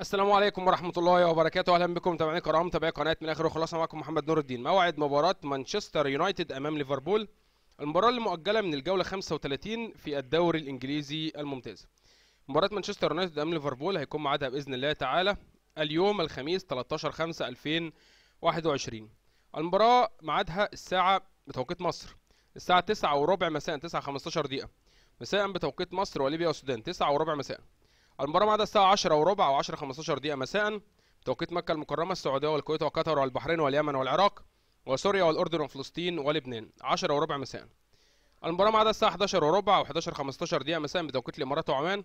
السلام عليكم ورحمة الله وبركاته أهلا بكم متابعينا الكرام متابعي قناة من آخر وخلاصة معكم محمد نور الدين موعد مباراة مانشستر يونايتد أمام ليفربول المباراة المؤجلة من الجولة 35 في الدوري الإنجليزي الممتاز مباراة مانشستر يونايتد أمام ليفربول هيكون معادها بإذن الله تعالى اليوم الخميس 13 5 2021 المباراة ميعادها الساعة بتوقيت مصر الساعة 9 وربع مساء 9 15 دقيقة مساء بتوقيت مصر وليبيا والسودان 9 وربع مساء المباراه بعد الساعه 10 وربع او 10 15 دقيقه مساء توقيت مكه المكرمه السعوديه والكويت وقطر والبحرين واليمن والعراق وسوريا والاردن وفلسطين ولبنان 10 وربع مساء المباراه بعد الساعه 11 وربع او 11 15 دقيقه مساء بتوقيت الامارات وعمان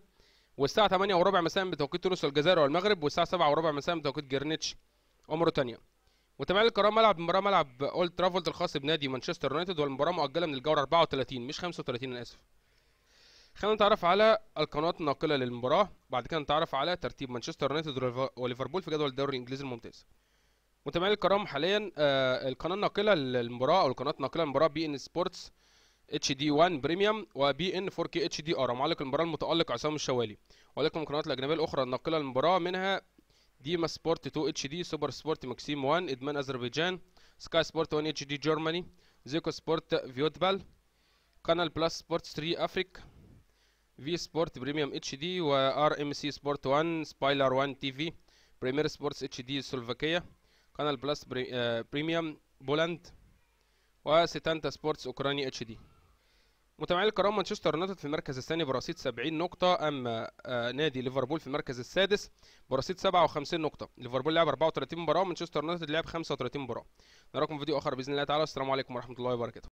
والساعه 8 وربع مساء بتوقيت تونس والجزائر والمغرب والساعه 7 وربع مساء بتوقيت جرينتش وموريتانيا وتابعين الكرام ملعب مباراة ملعب اولد ترافولد الخاص بنادي مانشستر يونايتد والمباراه مؤجله من الجوله 34 مش 35 انا اسف خلينا نتعرف على القنوات الناقله للمباراه بعد كده نتعرف على ترتيب مانشستر يونايتد وليفربول في جدول الدوري الانجليزي الممتاز متابعينا الكرام حاليا آه، القناه الناقله للمباراه او القناه الناقله للمباراه بي ان سبورتس اتش دي 1 بريميوم وبي ان 4 كي اتش دي ار معلق المباراه المتالق عصام الشوالي ولكم القنوات الاجنبيه الاخرى الناقله للمباراه منها ديما سبورت 2 اتش دي سوبر سبورت ماكسيم 1 ادمان اذربيجان سكاي سبورت 1 اتش دي جيرماني زيكو سبورت فيوتبال قناه بلس سبورت 3 افريك في سبورت بريميوم اتش دي و ار ام سي سبورت 1 سبايلر 1 تي في بريمير سبورتس اتش دي السلوفاكيه قناه بلس بري آه بريميوم بولند وستانتا سبورتس اوكراني اتش دي متابعينا الكرام مانشستر يونايتد في المركز الثاني برصيد 70 نقطة أما آه، نادي ليفربول في المركز السادس برصيد 57 نقطة، ليفربول لعب 34 مباراة ومانشستر يونايتد لعب 35 مباراة. نراكم في فيديو آخر بإذن الله تعالى والسلام عليكم ورحمة الله وبركاته.